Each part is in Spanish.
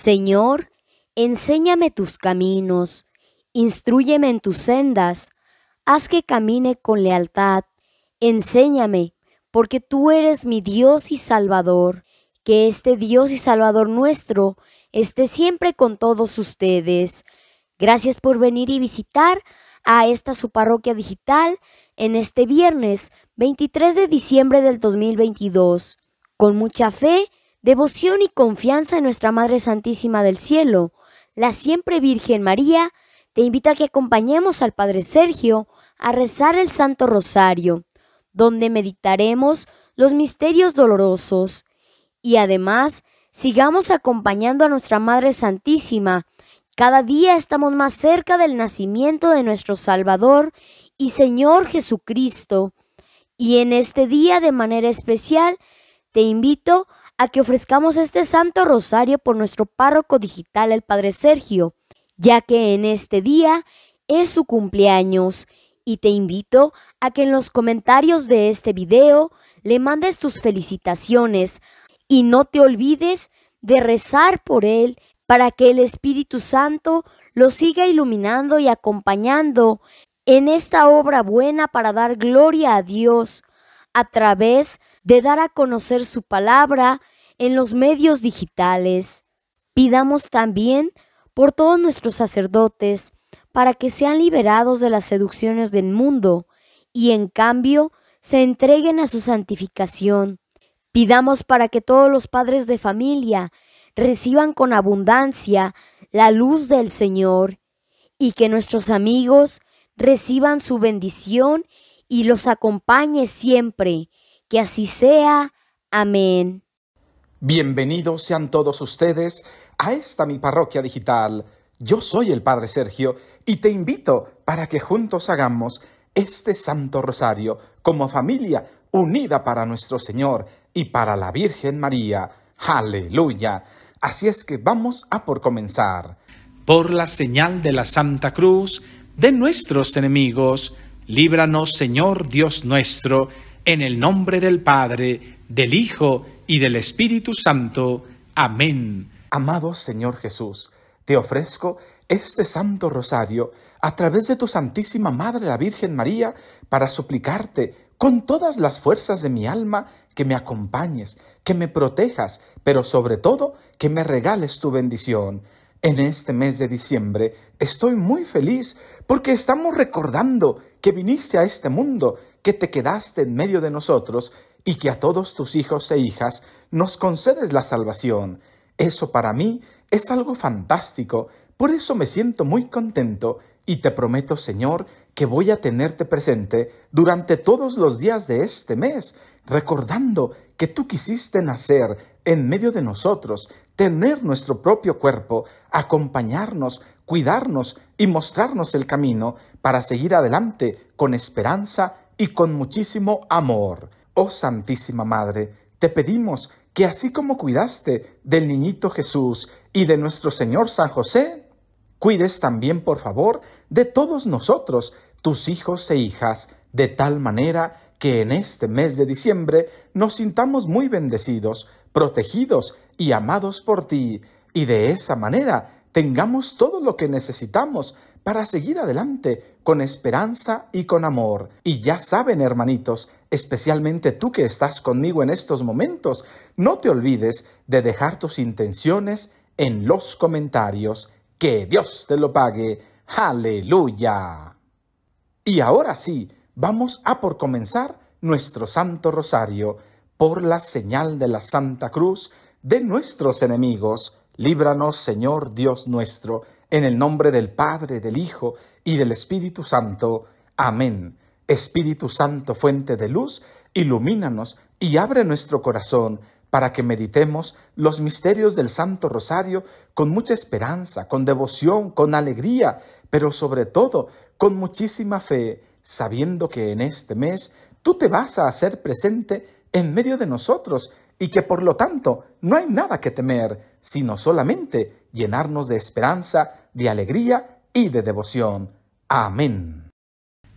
Señor, enséñame tus caminos, instruyeme en tus sendas, haz que camine con lealtad, enséñame, porque tú eres mi Dios y Salvador. Que este Dios y Salvador nuestro esté siempre con todos ustedes. Gracias por venir y visitar a esta su parroquia digital en este viernes 23 de diciembre del 2022. Con mucha fe Devoción y confianza en nuestra Madre Santísima del Cielo, la siempre Virgen María, te invito a que acompañemos al Padre Sergio a rezar el Santo Rosario, donde meditaremos los misterios dolorosos y además sigamos acompañando a nuestra Madre Santísima. Cada día estamos más cerca del nacimiento de nuestro Salvador y Señor Jesucristo. Y en este día de manera especial te invito a a que ofrezcamos este Santo Rosario por nuestro párroco digital, el Padre Sergio, ya que en este día es su cumpleaños y te invito a que en los comentarios de este video le mandes tus felicitaciones y no te olvides de rezar por él para que el Espíritu Santo lo siga iluminando y acompañando en esta obra buena para dar gloria a Dios a través de dar a conocer su palabra en los medios digitales. Pidamos también por todos nuestros sacerdotes para que sean liberados de las seducciones del mundo y en cambio se entreguen a su santificación. Pidamos para que todos los padres de familia reciban con abundancia la luz del Señor y que nuestros amigos reciban su bendición y los acompañe siempre. Que así sea. Amén. Bienvenidos sean todos ustedes a esta mi parroquia digital. Yo soy el Padre Sergio y te invito para que juntos hagamos este Santo Rosario como familia unida para nuestro Señor y para la Virgen María. Aleluya. Así es que vamos a por comenzar. Por la señal de la Santa Cruz de nuestros enemigos, líbranos Señor Dios nuestro, en el nombre del Padre del Hijo y del Espíritu Santo. Amén. Amado Señor Jesús, te ofrezco este Santo Rosario a través de tu Santísima Madre la Virgen María para suplicarte con todas las fuerzas de mi alma que me acompañes, que me protejas, pero sobre todo que me regales tu bendición. En este mes de diciembre estoy muy feliz porque estamos recordando que viniste a este mundo, que te quedaste en medio de nosotros y que a todos tus hijos e hijas nos concedes la salvación. Eso para mí es algo fantástico, por eso me siento muy contento y te prometo, Señor, que voy a tenerte presente durante todos los días de este mes, recordando que tú quisiste nacer en medio de nosotros, tener nuestro propio cuerpo, acompañarnos, cuidarnos y mostrarnos el camino para seguir adelante con esperanza y con muchísimo amor. Oh Santísima Madre, te pedimos que así como cuidaste del niñito Jesús y de nuestro Señor San José, cuides también, por favor, de todos nosotros, tus hijos e hijas, de tal manera que en este mes de diciembre nos sintamos muy bendecidos, protegidos y amados por ti, y de esa manera tengamos todo lo que necesitamos para seguir adelante con esperanza y con amor. Y ya saben, hermanitos, especialmente tú que estás conmigo en estos momentos, no te olvides de dejar tus intenciones en los comentarios. Que Dios te lo pague. Aleluya. Y ahora sí, vamos a por comenzar nuestro Santo Rosario por la señal de la Santa Cruz de nuestros enemigos. Líbranos, Señor Dios nuestro, en el nombre del Padre, del Hijo y del Espíritu Santo. Amén. Espíritu Santo, fuente de luz, ilumínanos y abre nuestro corazón para que meditemos los misterios del Santo Rosario con mucha esperanza, con devoción, con alegría, pero sobre todo con muchísima fe, sabiendo que en este mes tú te vas a hacer presente en medio de nosotros y que por lo tanto no hay nada que temer, sino solamente llenarnos de esperanza, de alegría y de devoción. Amén.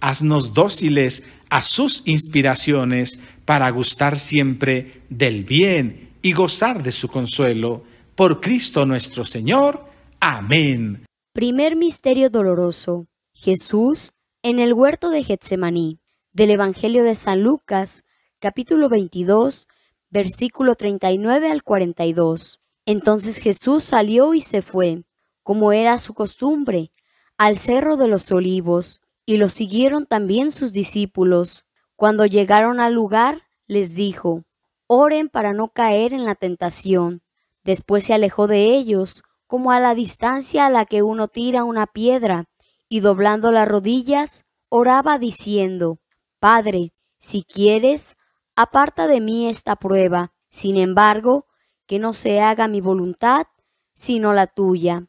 haznos dóciles a sus inspiraciones para gustar siempre del bien y gozar de su consuelo. Por Cristo nuestro Señor. Amén. Primer Misterio Doloroso. Jesús en el huerto de Getsemaní. Del Evangelio de San Lucas, capítulo 22, versículo 39 al 42. Entonces Jesús salió y se fue, como era su costumbre, al Cerro de los Olivos y lo siguieron también sus discípulos. Cuando llegaron al lugar, les dijo, Oren para no caer en la tentación. Después se alejó de ellos, como a la distancia a la que uno tira una piedra, y doblando las rodillas, oraba diciendo, Padre, si quieres, aparta de mí esta prueba, sin embargo, que no se haga mi voluntad, sino la tuya.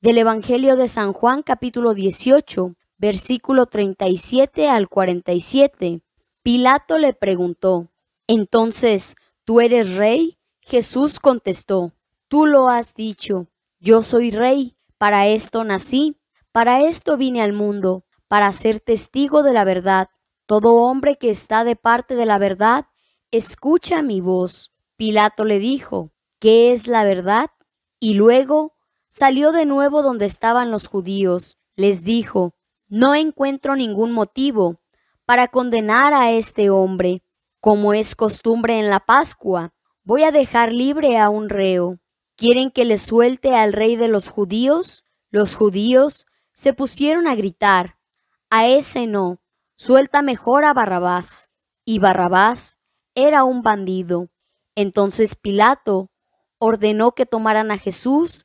del Evangelio de San Juan capítulo 18, versículo 37 al 47. Pilato le preguntó, Entonces, ¿tú eres rey? Jesús contestó, Tú lo has dicho, yo soy rey, para esto nací, para esto vine al mundo, para ser testigo de la verdad. Todo hombre que está de parte de la verdad, escucha mi voz. Pilato le dijo, ¿qué es la verdad? Y luego salió de nuevo donde estaban los judíos, les dijo, no encuentro ningún motivo para condenar a este hombre, como es costumbre en la Pascua, voy a dejar libre a un reo. ¿Quieren que le suelte al rey de los judíos? Los judíos se pusieron a gritar, a ese no, suelta mejor a Barrabás. Y Barrabás era un bandido. Entonces Pilato ordenó que tomaran a Jesús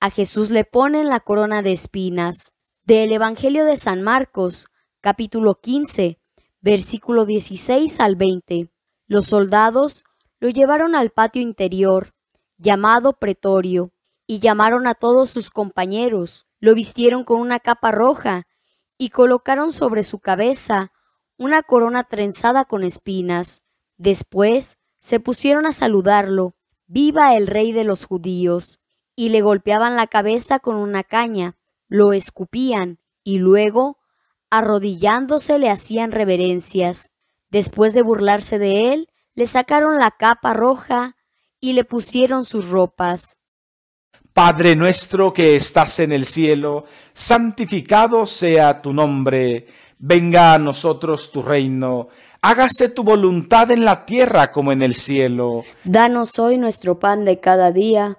a Jesús le ponen la corona de espinas. Del Evangelio de San Marcos, capítulo 15, versículo 16 al 20. Los soldados lo llevaron al patio interior, llamado pretorio, y llamaron a todos sus compañeros. Lo vistieron con una capa roja y colocaron sobre su cabeza una corona trenzada con espinas. Después se pusieron a saludarlo. Viva el rey de los judíos y le golpeaban la cabeza con una caña, lo escupían y luego, arrodillándose, le hacían reverencias. Después de burlarse de él, le sacaron la capa roja y le pusieron sus ropas. Padre nuestro que estás en el cielo, santificado sea tu nombre, venga a nosotros tu reino, hágase tu voluntad en la tierra como en el cielo. Danos hoy nuestro pan de cada día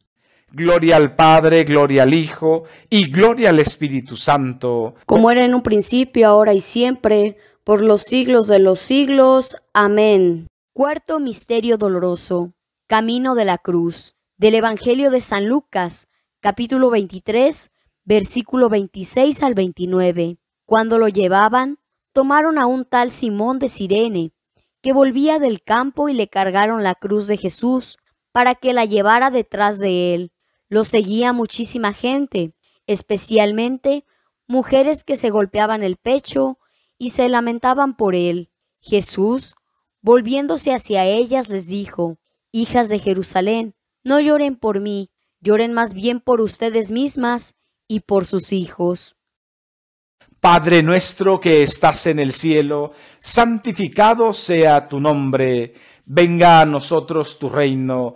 Gloria al Padre, gloria al Hijo y gloria al Espíritu Santo. Como era en un principio, ahora y siempre, por los siglos de los siglos. Amén. Cuarto Misterio Doloroso. Camino de la Cruz. Del Evangelio de San Lucas, capítulo 23, versículo 26 al 29. Cuando lo llevaban, tomaron a un tal Simón de Sirene, que volvía del campo y le cargaron la cruz de Jesús para que la llevara detrás de él. Lo seguía muchísima gente, especialmente mujeres que se golpeaban el pecho y se lamentaban por él. Jesús, volviéndose hacia ellas, les dijo, Hijas de Jerusalén, no lloren por mí, lloren más bien por ustedes mismas y por sus hijos. Padre nuestro que estás en el cielo, santificado sea tu nombre, venga a nosotros tu reino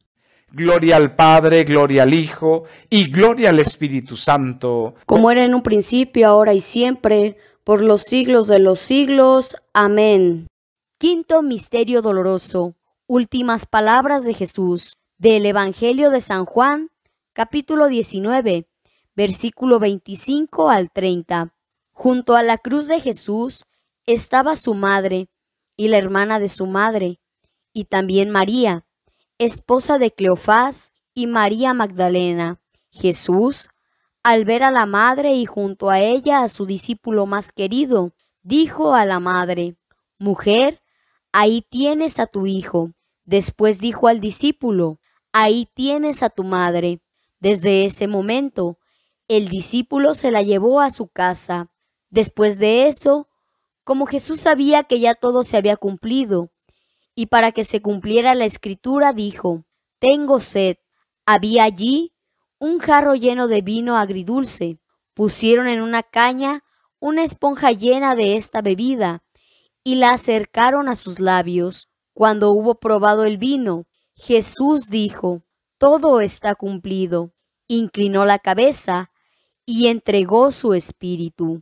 Gloria al Padre, gloria al Hijo y gloria al Espíritu Santo. Como era en un principio, ahora y siempre, por los siglos de los siglos. Amén. Quinto Misterio Doloroso. Últimas palabras de Jesús. Del Evangelio de San Juan, capítulo 19, versículo 25 al 30. Junto a la cruz de Jesús estaba su madre y la hermana de su madre, y también María esposa de Cleofás y María Magdalena. Jesús, al ver a la madre y junto a ella a su discípulo más querido, dijo a la madre, Mujer, ahí tienes a tu hijo. Después dijo al discípulo, Ahí tienes a tu madre. Desde ese momento, el discípulo se la llevó a su casa. Después de eso, como Jesús sabía que ya todo se había cumplido, y para que se cumpliera la escritura dijo, Tengo sed. Había allí un jarro lleno de vino agridulce. Pusieron en una caña una esponja llena de esta bebida y la acercaron a sus labios. Cuando hubo probado el vino, Jesús dijo, Todo está cumplido. Inclinó la cabeza y entregó su espíritu.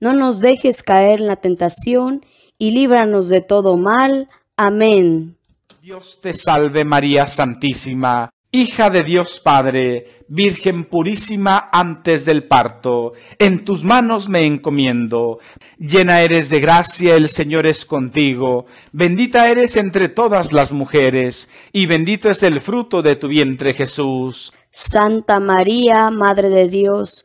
no nos dejes caer en la tentación, y líbranos de todo mal. Amén. Dios te salve María Santísima, hija de Dios Padre, Virgen purísima antes del parto, en tus manos me encomiendo. Llena eres de gracia, el Señor es contigo, bendita eres entre todas las mujeres, y bendito es el fruto de tu vientre Jesús. Santa María, Madre de Dios,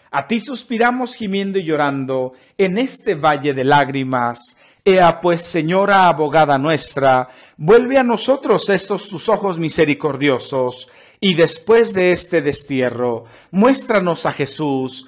A ti suspiramos gimiendo y llorando en este valle de lágrimas. Ea pues, Señora abogada nuestra, vuelve a nosotros estos tus ojos misericordiosos, y después de este destierro, muéstranos a Jesús,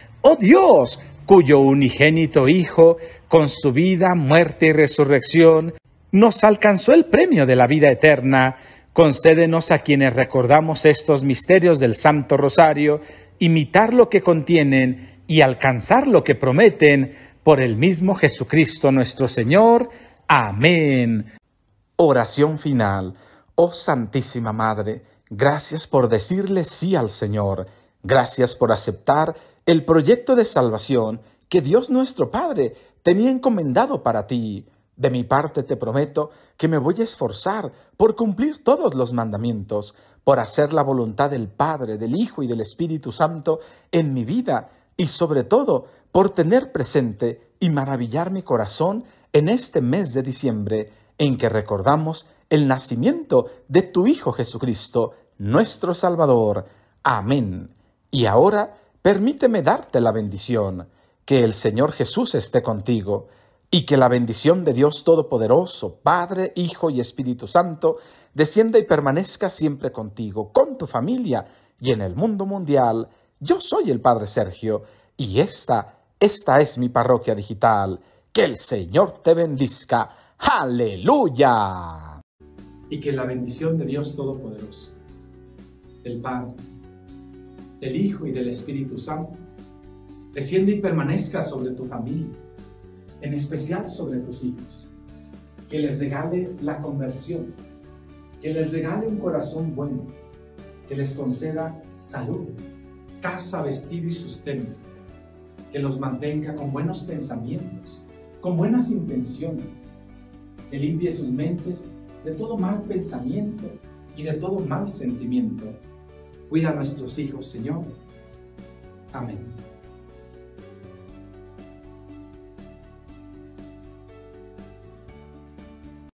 oh Dios, cuyo unigénito Hijo, con su vida, muerte y resurrección, nos alcanzó el premio de la vida eterna. Concédenos a quienes recordamos estos misterios del Santo Rosario, imitar lo que contienen y alcanzar lo que prometen por el mismo Jesucristo nuestro Señor. Amén. Oración final. Oh Santísima Madre, gracias por decirle sí al Señor. Gracias por aceptar el proyecto de salvación que Dios nuestro Padre tenía encomendado para ti. De mi parte te prometo que me voy a esforzar por cumplir todos los mandamientos, por hacer la voluntad del Padre, del Hijo y del Espíritu Santo en mi vida y sobre todo por tener presente y maravillar mi corazón en este mes de diciembre en que recordamos el nacimiento de tu Hijo Jesucristo, nuestro Salvador. Amén. Y ahora permíteme darte la bendición, que el Señor Jesús esté contigo y que la bendición de Dios Todopoderoso, Padre, Hijo y Espíritu Santo, descienda y permanezca siempre contigo, con tu familia y en el mundo mundial. Yo soy el Padre Sergio y esta, esta es mi parroquia digital. Que el Señor te bendiga. Aleluya. Y que la bendición de Dios Todopoderoso, el Padre, del Hijo y del Espíritu Santo, desciende y permanezca sobre tu familia, en especial sobre tus hijos, que les regale la conversión, que les regale un corazón bueno, que les conceda salud, casa, vestido y sustento, que los mantenga con buenos pensamientos, con buenas intenciones, que limpie sus mentes de todo mal pensamiento y de todo mal sentimiento Cuida a nuestros hijos, Señor. Amén.